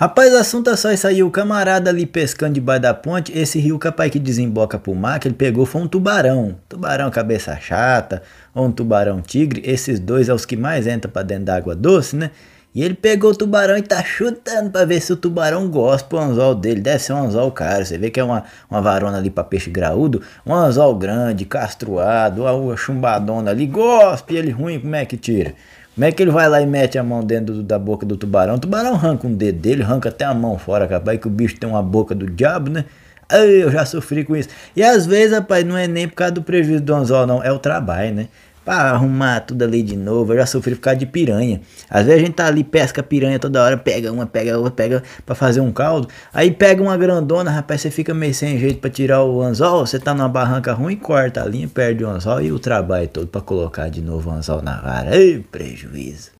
Rapaz, assunto é só isso aí. O camarada ali pescando debaixo da ponte, esse rio capaz que desemboca pro mar, que ele pegou foi um tubarão. Tubarão cabeça chata ou um tubarão tigre. Esses dois é os que mais entram pra dentro da água doce, né? E ele pegou o tubarão e tá chutando pra ver se o tubarão gosta pro anzol dele. Deve ser um anzol caro. Você vê que é uma, uma varona ali pra peixe graúdo. Um anzol grande, castruado, uma chumbadona ali. Gosta, ele ruim, como é que tira? Como é que ele vai lá e mete a mão dentro do, da boca do tubarão? O tubarão arranca um dedo dele, arranca até a mão fora, capaz que o bicho tem uma boca do diabo, né? Ai, eu já sofri com isso. E às vezes, rapaz, não é nem por causa do prejuízo do anzol, não. É o trabalho, né? para arrumar tudo ali de novo. Eu já sofri ficar de piranha. Às vezes a gente tá ali, pesca piranha toda hora, pega uma, pega outra, pega para fazer um caldo. Aí pega uma grandona, rapaz, você fica meio sem jeito para tirar o anzol. Você tá numa barranca ruim, corta a linha, perde o anzol e o trabalho todo para colocar de novo o anzol na vara. Ei, prejuízo.